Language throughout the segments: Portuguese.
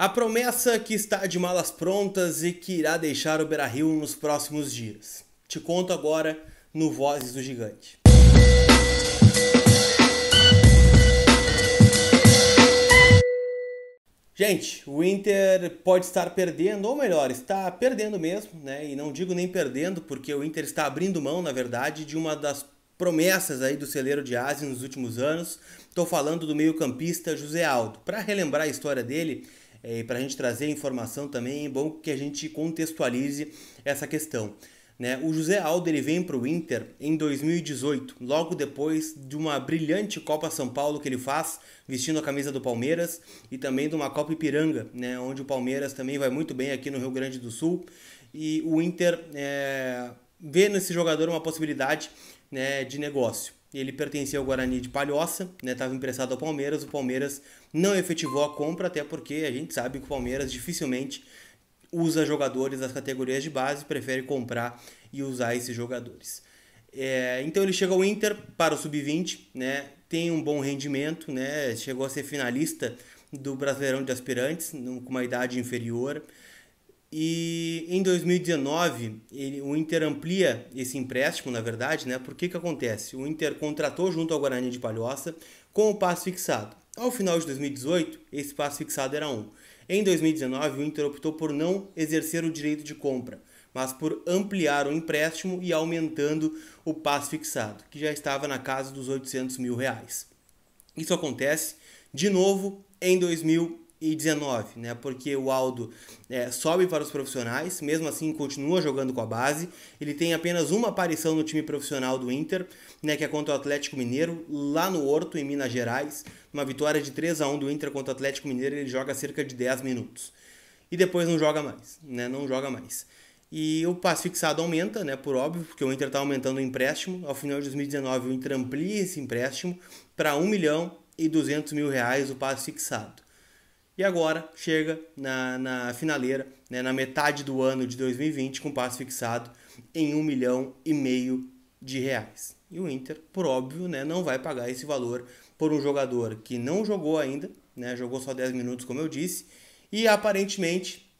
A promessa que está de malas prontas e que irá deixar o Beira-Rio nos próximos dias. Te conto agora no Vozes do Gigante. Gente, o Inter pode estar perdendo, ou melhor, está perdendo mesmo, né? E não digo nem perdendo, porque o Inter está abrindo mão, na verdade, de uma das promessas aí do celeiro de Ásia nos últimos anos. Estou falando do meio-campista José Aldo. Para relembrar a história dele, é, e para a gente trazer informação também, é bom que a gente contextualize essa questão. Né? O José Aldo ele vem para o Inter em 2018, logo depois de uma brilhante Copa São Paulo que ele faz, vestindo a camisa do Palmeiras, e também de uma Copa Ipiranga, né? onde o Palmeiras também vai muito bem aqui no Rio Grande do Sul. E o Inter é, vê nesse jogador uma possibilidade né, de negócio ele pertencia ao Guarani de Palhoça, estava né, emprestado ao Palmeiras, o Palmeiras não efetivou a compra, até porque a gente sabe que o Palmeiras dificilmente usa jogadores das categorias de base, prefere comprar e usar esses jogadores. É, então ele chega ao Inter para o Sub-20, né, tem um bom rendimento, né, chegou a ser finalista do Brasileirão de Aspirantes, com uma idade inferior, e em 2019, ele, o Inter amplia esse empréstimo, na verdade, né? por que acontece? O Inter contratou junto ao Guarani de Palhoça com o passo fixado. Ao final de 2018, esse passo fixado era 1. Em 2019, o Inter optou por não exercer o direito de compra, mas por ampliar o empréstimo e aumentando o passo fixado, que já estava na casa dos 800 mil reais. Isso acontece de novo em 2019 e 19, né? Porque o Aldo é, sobe para os profissionais, mesmo assim continua jogando com a base. Ele tem apenas uma aparição no time profissional do Inter, né? Que é contra o Atlético Mineiro, lá no Horto, em Minas Gerais. Uma vitória de 3 a 1 do Inter contra o Atlético Mineiro, ele joga cerca de 10 minutos. E depois não joga mais, né? Não joga mais. E o passe fixado aumenta, né? Por óbvio, porque o Inter está aumentando o empréstimo. Ao final de 2019, o Inter amplia esse empréstimo para 1 milhão e 200 mil reais o passe fixado. E agora chega na, na finaleira, né, na metade do ano de 2020, com passo fixado em 1 um milhão e meio de reais. E o Inter, por óbvio, né, não vai pagar esse valor por um jogador que não jogou ainda, né, jogou só 10 minutos, como eu disse, e aparentemente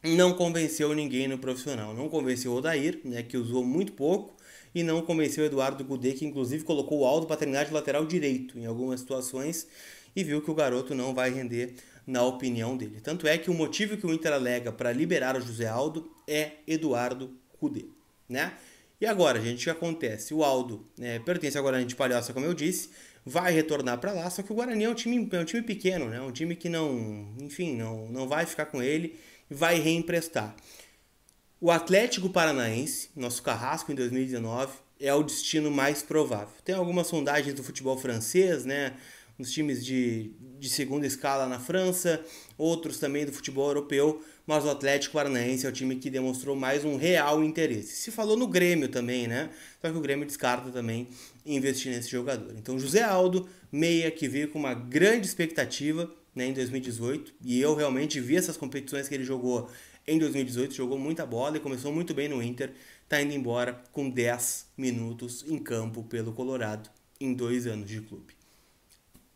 não convenceu ninguém no profissional. Não convenceu o Odair, né, que usou muito pouco, e não convenceu o Eduardo Gudê, que inclusive colocou o Aldo para treinar de lateral direito em algumas situações e viu que o garoto não vai render na opinião dele. Tanto é que o motivo que o Inter alega para liberar o José Aldo é Eduardo Cudê, né? E agora, gente, o que acontece? O Aldo né, pertence ao Guarani de Palhoça, como eu disse, vai retornar para lá, só que o Guarani é um time, é um time pequeno, né? Um time que não, enfim, não, não vai ficar com ele e vai reemprestar. O Atlético Paranaense, nosso carrasco em 2019, é o destino mais provável. Tem algumas sondagens do futebol francês, né? nos times de, de segunda escala na França, outros também do futebol europeu, mas o Atlético Paranaense é o time que demonstrou mais um real interesse. Se falou no Grêmio também, né? Só que o Grêmio descarta também investir nesse jogador. Então, José Aldo, meia que veio com uma grande expectativa né, em 2018, e eu realmente vi essas competições que ele jogou em 2018, jogou muita bola e começou muito bem no Inter, tá indo embora com 10 minutos em campo pelo Colorado em dois anos de clube.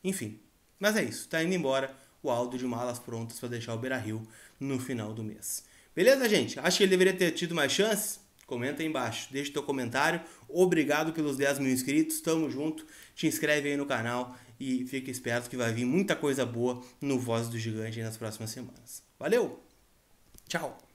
Enfim, mas é isso. Tá indo embora o Aldo de malas prontas para deixar o Beira Rio no final do mês. Beleza, gente? Acho que ele deveria ter tido mais chances? Comenta aí embaixo, deixa teu comentário. Obrigado pelos 10 mil inscritos, tamo junto. Te inscreve aí no canal e fica esperto que vai vir muita coisa boa no Voz do Gigante nas próximas semanas. Valeu! Tchau!